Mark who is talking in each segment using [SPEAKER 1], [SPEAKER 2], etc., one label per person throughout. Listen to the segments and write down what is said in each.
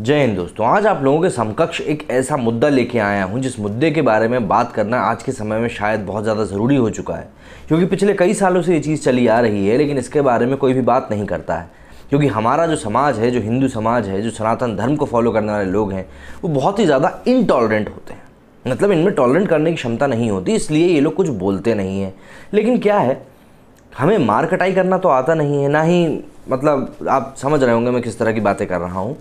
[SPEAKER 1] जय हिंद दोस्तों आज आप लोगों के समकक्ष एक ऐसा मुद्दा लेके आया हूँ जिस मुद्दे के बारे में बात करना आज के समय में शायद बहुत ज़्यादा ज़रूरी हो चुका है क्योंकि पिछले कई सालों से ये चीज़ चली आ रही है लेकिन इसके बारे में कोई भी बात नहीं करता है क्योंकि हमारा जो समाज है जो हिंदू समाज है जो सनातन धर्म को फॉलो करने वाले लोग हैं वो बहुत ही ज़्यादा इनटॉलरेंट होते हैं मतलब इनमें टॉलरेंट करने की क्षमता नहीं होती इसलिए ये लोग कुछ बोलते नहीं हैं लेकिन क्या है हमें मार कटाई करना तो आता नहीं है ना ही मतलब आप समझ रहे होंगे मैं किस तरह की बातें कर रहा हूँ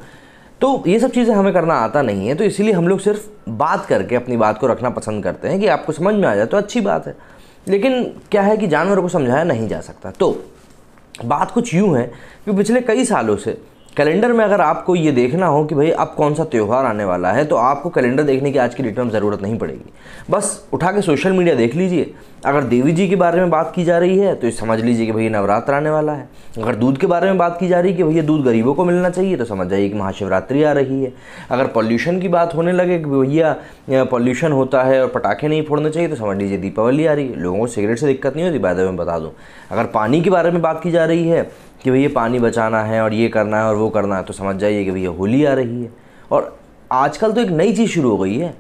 [SPEAKER 1] तो ये सब चीज़ें हमें करना आता नहीं है तो इसीलिए हम लोग सिर्फ बात करके अपनी बात को रखना पसंद करते हैं कि आपको समझ में आ जाए तो अच्छी बात है लेकिन क्या है कि जानवरों को समझाया नहीं जा सकता तो बात कुछ यूँ है कि पिछले कई सालों से कैलेंडर में अगर आपको ये देखना हो कि भाई अब कौन सा त्यौहार आने वाला है तो आपको कैलेंडर देखने की आज की डेट में ज़रूरत नहीं पड़ेगी बस उठा के सोशल मीडिया देख लीजिए अगर देवी जी के बारे में बात की जा रही है तो समझ लीजिए कि भैया नवरात्र आने वाला है अगर दूध के बारे में बात की जा रही है कि भैया दूध गरीबों को मिलना चाहिए तो समझ जाइए कि महाशिवरात्रि आ रही है अगर पॉल्यूशन की बात होने लगे कि भैया पॉल्यूशन होता है और पटाखे नहीं फोड़ने चाहिए तो समझ लीजिए दीपावली आ रही है लोगों को सिगरेट से दिक्कत नहीं होती बाद में बता दूँ अगर पानी के बारे में बात की जा रही है कि भई ये पानी बचाना है और ये करना है और वो करना है तो समझ जाइए कि भैया होली आ रही है और आजकल तो एक नई चीज़ शुरू हो गई है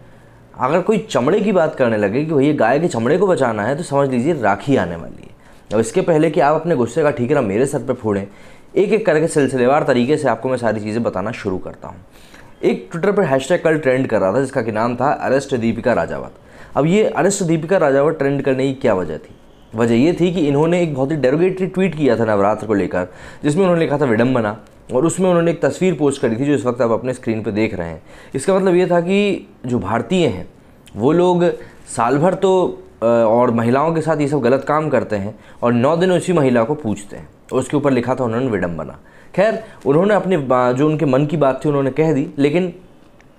[SPEAKER 1] अगर कोई चमड़े की बात करने लगे कि भैया गाय के चमड़े को बचाना है तो समझ लीजिए राखी आने वाली है और इसके पहले कि आप अपने गुस्से का ठीकरा मेरे सर पर फोड़ें एक एक करके सिलसिलेवार तरीके से आपको मैं सारी चीज़ें बताना शुरू करता हूँ एक ट्विटर पर हैश कल ट्रेंड कर रहा था जिसका कि नाम था अरेस्ट दीपिका राजावत अब ये अरेस्ट दीपिका राजावत ट्रेंड करने की क्या वजह थी वजह ये थी कि इन्होंने एक बहुत ही डेरोगेटरी ट्वीट किया था नवरात्र को लेकर जिसमें उन्होंने लिखा था विडम्बना और उसमें उन्होंने एक तस्वीर पोस्ट करी थी जो इस वक्त आप अपने स्क्रीन पर देख रहे हैं इसका मतलब ये था कि जो भारतीय हैं वो लोग साल भर तो और महिलाओं के साथ ये सब गलत काम करते हैं और नौ दिन उसी महिला को पूछते हैं उसके ऊपर लिखा था उन्होंने विडम्बना खैर उन्होंने अपने जो उनके मन की बात थी उन्होंने कह दी लेकिन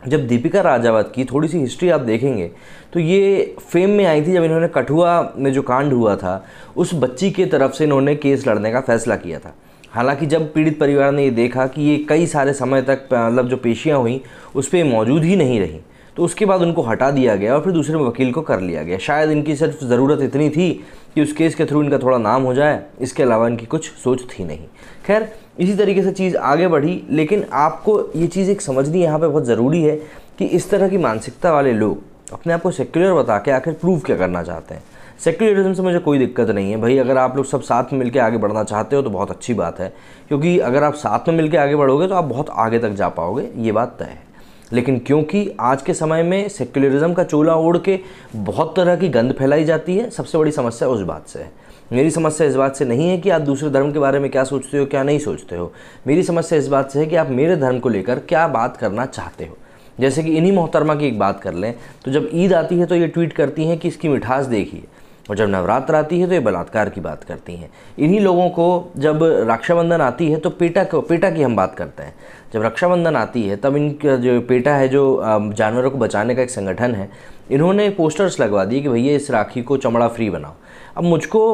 [SPEAKER 1] जब दीपिका राजावत की थोड़ी सी हिस्ट्री आप देखेंगे तो ये फेम में आई थी जब इन्होंने कठुआ में जो कांड हुआ था उस बच्ची के तरफ से इन्होंने केस लड़ने का फैसला किया था हालांकि जब पीड़ित परिवार ने ये देखा कि ये कई सारे समय तक मतलब जो पेशियाँ हुई उस पर मौजूद ही नहीं रहीं तो उसके बाद उनको हटा दिया गया और फिर दूसरे वकील को कर लिया गया शायद इनकी सिर्फ ज़रूरत इतनी थी कि उस केस के थ्रू इनका थोड़ा नाम हो जाए इसके अलावा इनकी कुछ सोच थी नहीं खैर इसी तरीके से चीज़ आगे बढ़ी लेकिन आपको ये चीज़ एक समझनी यहाँ पे बहुत ज़रूरी है कि इस तरह की मानसिकता वाले लोग अपने आप को सेक्युलर बता के आखिर प्रूव क्या करना चाहते हैं सेक्युलरिज्म से मुझे कोई दिक्कत नहीं है भाई अगर आप लोग सब साथ में मिलकर आगे बढ़ना चाहते हो तो बहुत अच्छी बात है क्योंकि अगर आप साथ में मिलकर आगे बढ़ोगे तो आप बहुत आगे तक जा पाओगे ये बात तय है लेकिन क्योंकि आज के समय में सेक्युलरिज्म का चोला ओढ़ के बहुत तरह की गंद फैलाई जाती है सबसे बड़ी समस्या उस बात से है मेरी समस्या इस बात से नहीं है कि आप दूसरे धर्म के बारे में क्या सोचते हो क्या नहीं सोचते हो मेरी समस्या इस बात से है कि आप मेरे धर्म को लेकर क्या बात करना चाहते हो जैसे कि इन्हीं मोहतरमा की एक बात कर लें तो जब ईद आती है तो ये ट्वीट करती हैं कि इसकी मिठास देखिए और जब नवरात्र आती है तो ये बलात्कार की बात करती हैं इन्हीं लोगों को जब रक्षाबंधन आती है तो पेटा को पेटा की हम बात करते हैं जब रक्षाबंधन आती है तब इनका जो पेटा है जो जानवरों को बचाने का एक संगठन है इन्होंने पोस्टर्स लगवा दिए कि भैया इस राखी को चमड़ा फ्री बनाओ अब मुझको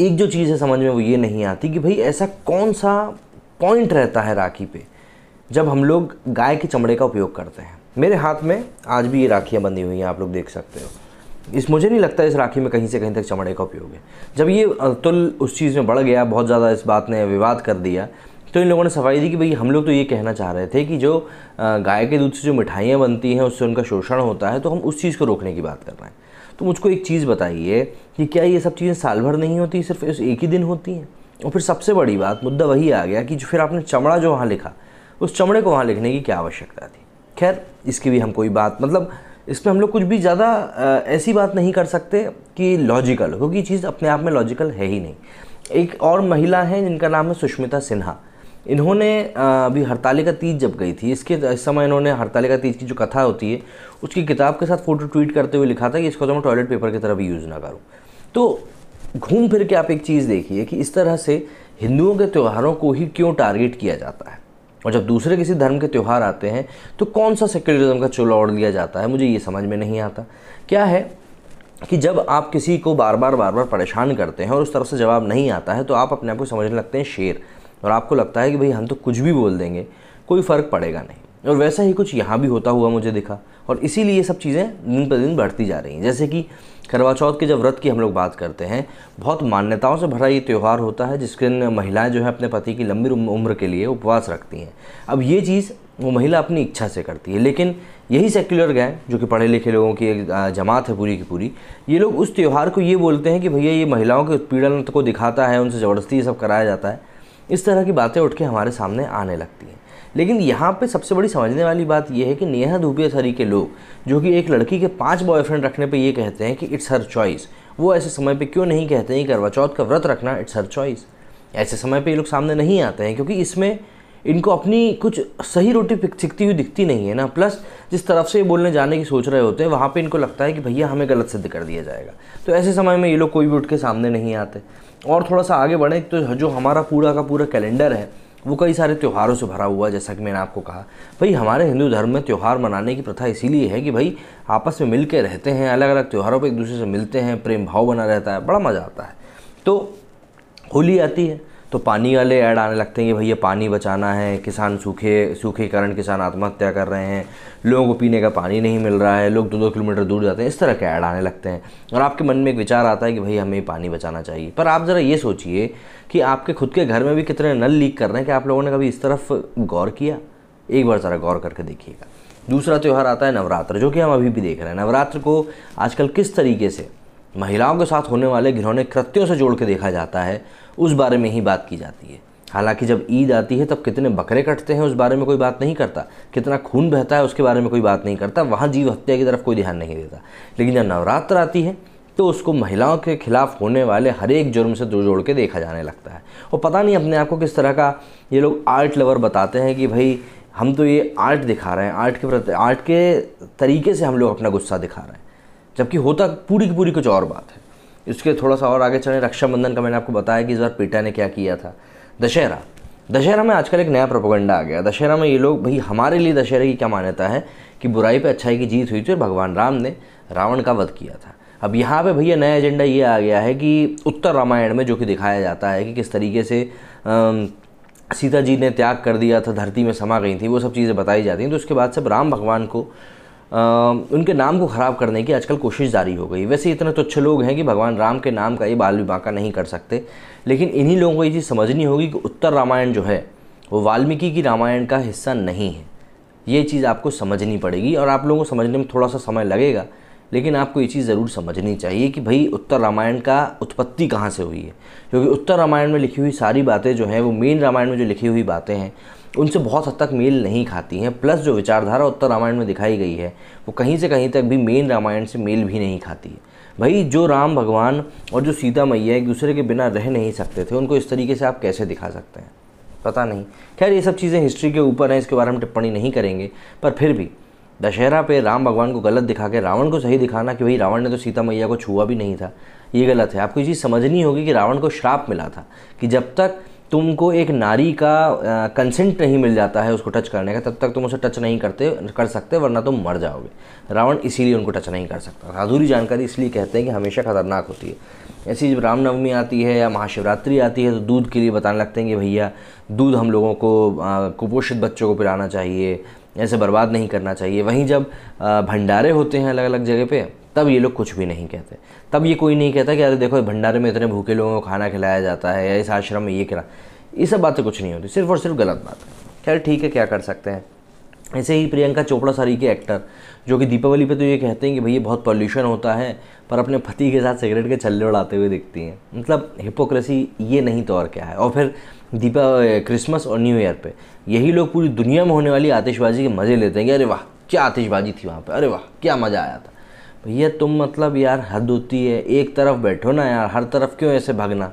[SPEAKER 1] एक जो चीज़ है समझ में वो ये नहीं आती कि भाई ऐसा कौन सा पॉइंट रहता है राखी पे जब हम लोग गाय के चमड़े का उपयोग करते हैं मेरे हाथ में आज भी ये राखियाँ बंधी हुई हैं आप लोग देख सकते हो इस मुझे नहीं लगता इस राखी में कहीं से कहीं तक चमड़े का उपयोग है जब ये तुल उस चीज़ में बढ़ गया बहुत ज़्यादा इस बात ने विवाद कर दिया तो इन लोगों ने सफाई दी कि भाई हम लोग तो ये कहना चाह रहे थे कि जो गाय के दूध से जो मिठाइयाँ बनती हैं उससे उनका शोषण होता है तो हम उस चीज़ को रोकने की बात कर रहे हैं तो मुझको एक चीज़ बताइए कि क्या ये सब चीज़ें साल भर नहीं होती सिर्फ एक ही दिन होती हैं और फिर सबसे बड़ी बात मुद्दा वही आ गया कि जो फिर आपने चमड़ा जो वहाँ लिखा उस चमड़े को वहाँ लिखने की क्या आवश्यकता थी खैर इसकी भी हम कोई बात मतलब इसमें हम लोग कुछ भी ज़्यादा ऐसी बात नहीं कर सकते कि लॉजिकल क्योंकि चीज़ अपने आप में लॉजिकल है ही नहीं एक और महिला हैं जिनका नाम है सुष्मिता सिन्हा इन्होंने अभी हड़तालिका तीज जब गई थी इसके इस समय इन्होंने हड़तालिका तीज की जो कथा होती है उसकी किताब के साथ फ़ोटो ट्वीट करते हुए लिखा था कि इसको तो मैं टॉयलेट पेपर की तरह भी यूज़ ना करूँ तो घूम फिर के आप एक चीज़ देखिए कि इस तरह से हिंदुओं के त्यौहारों को ही क्यों टारगेट किया जाता है और जब दूसरे किसी धर्म के त्यौहार आते हैं तो कौन सा सेक्युलरिज्म का चोला ओढ़ लिया जाता है मुझे ये समझ में नहीं आता क्या है कि जब आप किसी को बार बार बार बार परेशान करते हैं और उस तरफ से जवाब नहीं आता है तो आप अपने आप को समझने लगते हैं शेर और आपको लगता है कि भाई हम तो कुछ भी बोल देंगे कोई फ़र्क पड़ेगा नहीं और वैसा ही कुछ यहाँ भी होता हुआ मुझे दिखा और इसीलिए ये सब चीज़ें दिन पर दिन बढ़ती जा रही हैं जैसे कि करवा चौथ के जब व्रत की हम लोग बात करते हैं बहुत मान्यताओं से भरा ये त्यौहार होता है जिसके दिन महिलाएं जो है अपने पति की लंबी उम्र के लिए उपवास रखती हैं अब ये चीज़ वो महिला अपनी इच्छा से करती है लेकिन यही सेक्युलर गैंग जो कि पढ़े लिखे लोगों की एक जमात है पूरी की पूरी ये लोग उस त्यौहार को ये बोलते हैं कि भैया ये महिलाओं के उत्पीड़न को दिखाता है उनसे ज़बरदस्ती ये सब कराया जाता है इस तरह की बातें उठ के हमारे सामने आने लगती हैं लेकिन यहाँ पे सबसे बड़ी समझने वाली बात यह है कि नेहा धूपिया सरी के लोग जो कि एक लड़की के पांच बॉयफ्रेंड रखने पे ये कहते हैं कि इट्स हर चॉइस वो ऐसे समय पे क्यों नहीं कहते हैं करवा चौथ का व्रत रखना इट्स हर चॉइस ऐसे समय पे ये लोग सामने नहीं आते हैं क्योंकि इसमें इनको अपनी कुछ सही रोटी सीखती हुई दिखती नहीं है ना प्लस जिस तरफ से ये बोलने जाने की सोच रहे होते हैं वहाँ पर इनको लगता है कि भैया हमें गलत सिद्ध कर दिया जाएगा तो ऐसे समय में ये लोग कोई भी उठ के सामने नहीं आते और थोड़ा सा आगे बढ़े तो जो हमारा पूरा का पूरा कैलेंडर है वो कई सारे त्यौहारों से भरा हुआ है जैसा कि मैंने आपको कहा भाई हमारे हिंदू धर्म में त्यौहार मनाने की प्रथा इसीलिए है कि भाई आपस में मिल के रहते हैं अलग अलग त्यौहारों पर एक दूसरे से मिलते हैं प्रेम भाव बना रहता है बड़ा मज़ा आता है तो होली आती है तो पानी वाले ऐड आने लगते हैं कि भैया पानी बचाना है किसान सूखे सूखे कारण किसान आत्महत्या कर रहे हैं लोगों को पीने का पानी नहीं मिल रहा है लोग दो दो किलोमीटर दूर जाते हैं इस तरह के ऐड आने लगते हैं और आपके मन में एक विचार आता है कि भाई हमें पानी बचाना चाहिए पर आप ज़रा ये सोचिए कि आपके खुद के घर में भी कितने नल लीक कर रहे हैं कि आप लोगों ने कभी इस तरफ गौर किया एक बार ज़रा गौर करके देखिएगा दूसरा त्यौहार आता है नवरात्र जो कि हम अभी भी देख रहे हैं नवरात्र को आजकल किस तरीके से महिलाओं के साथ होने वाले घिनौने कृत्यों से जोड़ के देखा जाता है उस बारे में ही बात की जाती है हालांकि जब ईद आती है तब कितने बकरे कटते हैं उस बारे में कोई बात नहीं करता कितना खून बहता है उसके बारे में कोई बात नहीं करता वहाँ जीव हत्या की तरफ कोई ध्यान नहीं देता लेकिन जब नवरात्र आती है तो उसको महिलाओं के खिलाफ होने वाले हर एक जुर्म से जोड़ जोड़ के देखा जाने लगता है और पता नहीं अपने आप को किस तरह का ये लोग आर्ट लवर बताते हैं कि भाई हम तो ये आर्ट दिखा रहे हैं आर्ट के प्रति आर्ट के तरीके से हम लोग अपना गुस्सा दिखा रहे हैं जबकि होता पूरी की पूरी कुछ और बात है इसके थोड़ा सा और आगे चलें रक्षाबंधन का मैंने आपको बताया कि इस बार पेटा ने क्या किया था दशहरा दशहरा में आजकल एक नया प्रोपोगंडा आ गया दशहरा में ये लोग भाई हमारे लिए दशहरे की क्या मान्यता है कि बुराई पे अच्छाई की जीत हुई थी और भगवान राम ने रावण का वध किया था अब यहाँ पे भैया नया एजेंडा ये आ गया है कि उत्तर रामायण में जो कि दिखाया जाता है कि किस तरीके से आ, सीता जी ने त्याग कर दिया था धरती में समा गई थी वो सब चीज़ें बताई जाती हैं तो उसके बाद से राम भगवान को उनके नाम को ख़राब करने की आजकल कोशिश जारी हो गई वैसे इतने तो अच्छे लोग हैं कि भगवान राम के नाम का ये बाल विभाका नहीं कर सकते लेकिन इन्हीं लोगों को ये चीज़ समझनी होगी कि उत्तर रामायण जो है वो वाल्मीकि की रामायण का हिस्सा नहीं है ये चीज़ आपको समझनी पड़ेगी और आप लोगों को समझने में थोड़ा सा समय लगेगा लेकिन आपको ये चीज़ ज़रूर समझनी चाहिए कि भाई उत्तर रामायण का उत्पत्ति कहाँ से हुई है क्योंकि उत्तर रामायण में लिखी हुई सारी बातें जो हैं वो मेन रामायण में जो लिखी हुई बातें हैं उनसे बहुत हद तक मेल नहीं खाती हैं प्लस जो विचारधारा उत्तर रामायण में दिखाई गई है वो कहीं से कहीं तक भी मेन रामायण से मेल भी नहीं खाती है भाई जो राम भगवान और जो सीता मैया एक दूसरे के बिना रह नहीं सकते थे उनको इस तरीके से आप कैसे दिखा सकते हैं पता नहीं खैर ये सब चीज़ें हिस्ट्री के ऊपर हैं इसके बारे में टिप्पणी नहीं करेंगे पर फिर भी दशहरा पे राम भगवान को गलत दिखा के रावण को सही दिखाना कि भाई रावण ने तो सीता मैया को छुआ भी नहीं था ये गलत है आपको ये चीज़ समझनी होगी कि रावण को श्राप मिला था कि जब तक तुमको एक नारी का कंसेंट नहीं मिल जाता है उसको टच करने का तब तक तुम उसे टच नहीं करते कर सकते वरना तुम मर जाओगे रावण इसीलिए उनको टच नहीं कर सकता अधूरी जानकारी इसलिए कहते हैं कि हमेशा खतरनाक होती है ऐसी जब रामनवमी आती है या महाशिवरात्रि आती है तो दूध के लिए बताने लगते हैं कि भैया दूध हम लोगों को कुपोषित बच्चों को पिलाना चाहिए ऐसे बर्बाद नहीं करना चाहिए वहीं जब भंडारे होते हैं अलग अलग जगह पर तब ये लोग कुछ भी नहीं कहते तब ये कोई नहीं कहता कि अरे देखो भंडारे में इतने भूखे लोगों को खाना खिलाया जाता है या इस आश्रम में ये खिला ये सब बातें कुछ नहीं होती सिर्फ और सिर्फ गलत बात है खैर ठीक है क्या कर सकते हैं ऐसे ही प्रियंका चोपड़ा सारी के एक्टर जो कि दीपावली पे तो ये कहते हैं कि भैया बहुत पॉल्यूशन होता है पर अपने पति के साथ सिगरेट के छल्ले उड़ाते हुए दिखती हैं मतलब हिपोक्रेसी ये नहीं तो और क्या है और फिर दीपा क्रिसमस और न्यू ईयर पे यही लोग पूरी दुनिया में होने वाली आतिशबाजी के मज़े लेते हैं कि अरे वाह क्या आतिशबाजी थी वहाँ पर अरे वाह क्या मज़ा आया था भैया तो तुम मतलब यार हद होती है एक तरफ बैठो ना यार हर तरफ क्यों ऐसे भागना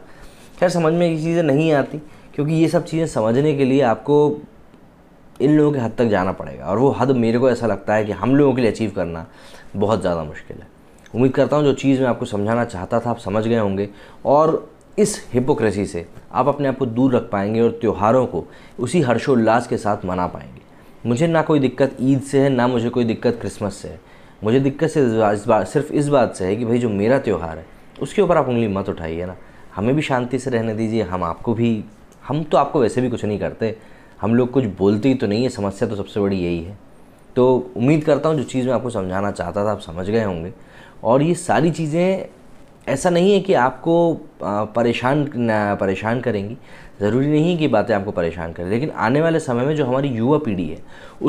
[SPEAKER 1] खैर समझ में ये चीज़ें नहीं आती क्योंकि ये सब चीज़ें समझने के लिए आपको इन लोगों के हद तक जाना पड़ेगा और वो हद मेरे को ऐसा लगता है कि हम लोगों के लिए अचीव करना बहुत ज़्यादा मुश्किल है उम्मीद करता हूँ जो चीज़ मैं आपको समझाना चाहता था आप समझ गए होंगे और इस हिपोक्रेसी से आप अपने आप को दूर रख पाएंगे और त्योहारों को उसी हर्षोल्लास के साथ मना पाएंगे मुझे ना कोई दिक्कत ईद से है ना मुझे कोई दिक्कत क्रिसमस से है मुझे दिक्कत से इस बात सिर्फ इस बात से है कि भाई जो मेरा त्यौहार है उसके ऊपर आप उंगली मत उठाइए ना हमें भी शांति से रहने दीजिए हम आपको भी हम तो आपको वैसे भी कुछ नहीं करते हम लोग कुछ बोलते ही तो नहीं है समस्या तो सबसे बड़ी यही है तो उम्मीद करता हूँ जो चीज़ मैं आपको समझाना चाहता था आप समझ गए होंगे और ये सारी चीज़ें ऐसा नहीं है कि आपको परेशान परेशान करेंगी ज़रूरी नहीं है कि बातें आपको परेशान करें लेकिन आने वाले समय में जो हमारी युवा पीढ़ी है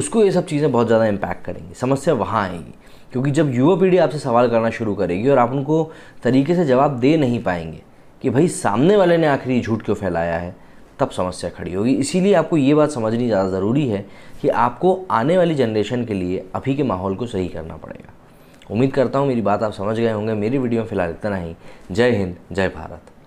[SPEAKER 1] उसको ये सब चीज़ें बहुत ज़्यादा इम्पैक्ट करेंगी समस्या वहाँ आएगी क्योंकि जब युवा पीढ़ी आपसे सवाल करना शुरू करेगी और आप उनको तरीके से जवाब दे नहीं पाएंगे कि भाई सामने वाले ने आखिर ये झूठ क्यों फैलाया है तब समस्या खड़ी होगी इसीलिए आपको ये बात समझनी ज़्यादा ज़रूरी है कि आपको आने वाली जनरेशन के लिए अभी के माहौल को सही करना पड़ेगा उम्मीद करता हूँ मेरी बात आप समझ गए होंगे मेरी वीडियो में फ़िलहाल इतना ही जय हिंद जय भारत